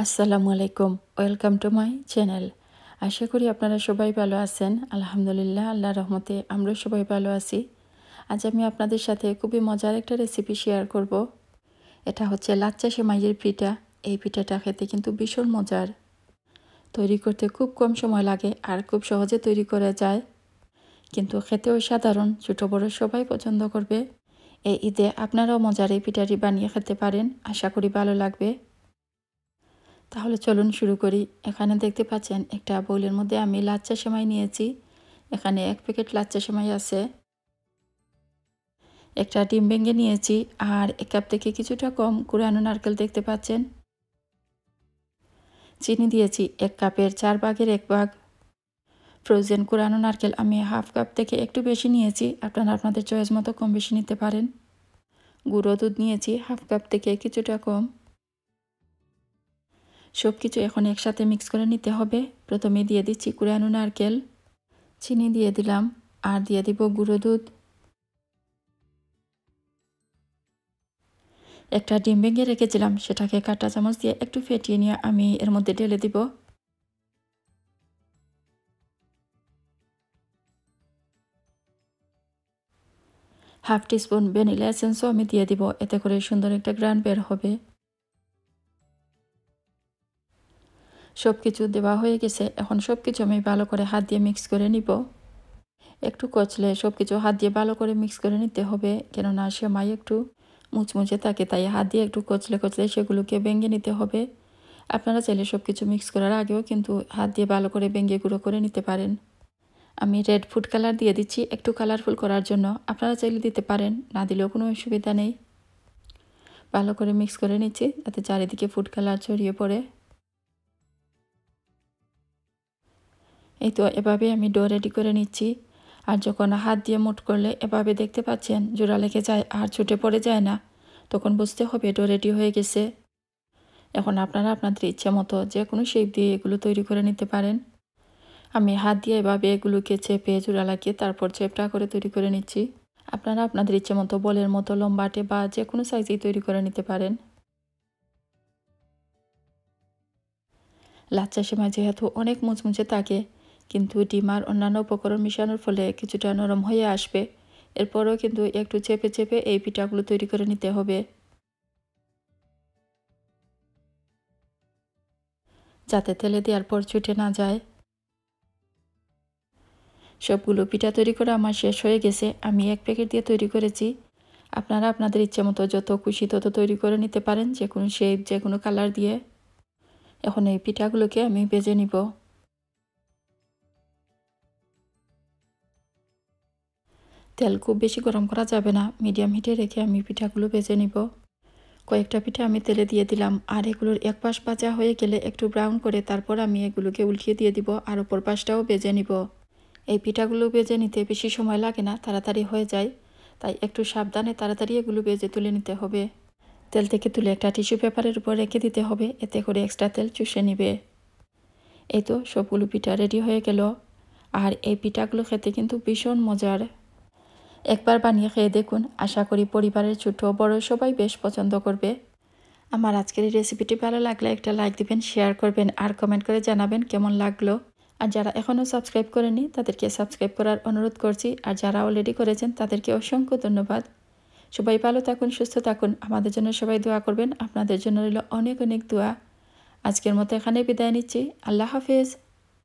আসসালামু আলাইকুম welcome to my channel আশা করি আপনারা সবাই ভালো আছেন আলহামদুলিল্লাহ আল্লাহ রহমতে আমরা সবাই ভালো আছি আজ আমি আপনাদের সাথে খুবই মজার একটা রেসিপি শেয়ার করব। এটা হচ্ছে লাচ্চা সেমাইয়ের পিঠা এই পিঠাটা খেতে কিন্তু ভীষণ মজার তৈরি করতে খুব কম সময় লাগে আর খুব সহজে তৈরি করা যায় কিন্তু খেতেও সাধারণ ছোটো বড় সবাই পছন্দ করবে এই ঈদে আপনারাও মজার এই পিঠাটি বানিয়ে খেতে পারেন আশা করি ভালো লাগবে তাহলে চলুন শুরু করি এখানে দেখতে পাচ্ছেন একটা বউলের মধ্যে আমি লাচ্চা সেমাই নিয়েছি এখানে এক প্যাকেট লাচ্চা সেমাই আছে একটা ডিম ভেঙে নিয়েছি আর এক কাপ থেকে কিছুটা কম কুড়ানো নারকেল দেখতে পাচ্ছেন চিনি দিয়েছি এক কাপের চার ভাগের এক ভাগ ফ্রোজেন কুড়ানো নারকেল আমি হাফ কাপ থেকে একটু বেশি নিয়েছি আপনারা আপনাদের চয়েস মতো কম বেশি নিতে পারেন গুঁড়ো দুধ নিয়েছি হাফ কাপ থেকে কিছুটা কম সব কিছু এখন একসাথে মিক্স করে নিতে হবে প্রথমে দিয়ে দিচ্ছি কুড়ানো নারকেল চিনি দিয়ে দিলাম আর দিয়ে দিব গুঁড়ো দুধ একটা ডিম ভেঙে রেখেছিলাম সেটাকে কাটা চামচ দিয়ে একটু ফেটিয়ে নিয়ে আমি এর মধ্যে ঢেলে দিব হাফ টিস্পুন ভ্যানিলা এসেন্সও আমি দিয়ে দিব এতে করে সুন্দর একটা গ্রান বের হবে সব কিছু দেওয়া হয়ে গেছে এখন সব কিছু আমি ভালো করে হাত দিয়ে মিক্স করে নিব একটু কচলে সব কিছু হাত দিয়ে ভালো করে মিক্স করে নিতে হবে কেননা সেমাই একটু মুচমুচে থাকে তাই হাত দিয়ে একটু কচলে কচলে সেগুলোকে ভেঙে নিতে হবে আপনারা চাইলে সব কিছু মিক্স করার আগেও কিন্তু হাত দিয়ে ভালো করে ভেঙে গুঁড়ো করে নিতে পারেন আমি রেড ফুড কালার দিয়ে দিচ্ছি একটু কালারফুল করার জন্য আপনারা চাইলে দিতে পারেন না দিলেও কোনো অসুবিধা নেই ভালো করে মিক্স করে নিচ্ছি যাতে চারিদিকে ফুড কালার ছড়িয়ে পড়ে এই তো এভাবে আমি ডো রেডি করে নিচ্ছি আর যখন হাত দিয়ে মুট করলে এভাবে দেখতে পাচ্ছেন জোড়া লেগে যায় আর ছুটে পড়ে যায় না তখন বুঝতে হবে ডো রেডি হয়ে গেছে এখন আপনারা আপনাদের ইচ্ছে মতো যে কোনো শেপ দিয়ে এগুলো তৈরি করে নিতে পারেন আমি হাত দিয়ে এভাবে এগুলোকে চেপে জোড়া লাগিয়ে তারপর চেপটা করে তৈরি করে নিচ্ছি আপনারা আপনাদের ইচ্ছে মতো বলের মতো লম্বাটে বা যে কোনো সাইজেই তৈরি করে নিতে পারেন লাচ্চা সীমা যেহেতু অনেক মুচমুচে থাকে কিন্তু ডিমার অন্যান্য উপকরণ মেশানোর ফলে কিছুটা নরম হয়ে আসবে এরপরও কিন্তু একটু চেপে চেপে এই পিঠাগুলো তৈরি করে নিতে হবে যাতে তেলে দেওয়ার পর ছুটে না যায় সবগুলো পিঠা তৈরি করে আমার শেষ হয়ে গেছে আমি এক প্যাকেট দিয়ে তৈরি করেছি আপনারা আপনাদের ইচ্ছে মতো যত খুশি তত তৈরি করে নিতে পারেন যে কোনো শেপ যে কোনো কালার দিয়ে এখন এই পিঠাগুলোকে আমি বেজে নিব তেল খুব বেশি গরম করা যাবে না মিডিয়াম হিটে রেখে আমি পিঠাগুলো ভেজে নিব কয়েকটা পিঠা আমি তেলে দিয়ে দিলাম আর এগুলোর এক পাশ ভাজা হয়ে গেলে একটু ব্রাউন করে তারপর আমি এগুলোকে উল্টিয়ে দিয়ে দিব আর ওপর পাশটাও বেজে নিব এই পিঠাগুলো বেজে নিতে বেশি সময় লাগে না তাড়াতাড়ি হয়ে যায় তাই একটু সাবধানে তাড়াতাড়ি এগুলো বেজে তুলে নিতে হবে তেল থেকে তুলে একটা টিস্যু পেপারের উপর রেখে দিতে হবে এতে করে এক্সট্রা তেল চুষে নিবে এই তো সবগুলো পিঠা রেডি হয়ে গেল আর এই পিঠাগুলো খেতে কিন্তু ভীষণ মজার একবার বানিয়ে খেয়ে দেখুন আশা করি পরিবারের ছোট বড় সবাই বেশ পছন্দ করবে আমার আজকের এই রেসিপিটি ভালো লাগলে একটা লাইক দিবেন শেয়ার করবেন আর কমেন্ট করে জানাবেন কেমন লাগলো আর যারা এখনও সাবস্ক্রাইব করেনি তাদেরকে সাবস্ক্রাইব করার অনুরোধ করছি আর যারা অলরেডি করেছেন তাদেরকে অসংখ্য ধন্যবাদ সবাই ভালো থাকুন সুস্থ থাকুন আমাদের জন্য সবাই দোয়া করবেন আপনাদের জন্য রইল অনেক অনেক দোয়া আজকের মতো এখানে বিদায় নিচ্ছি আল্লাহ হাফেজ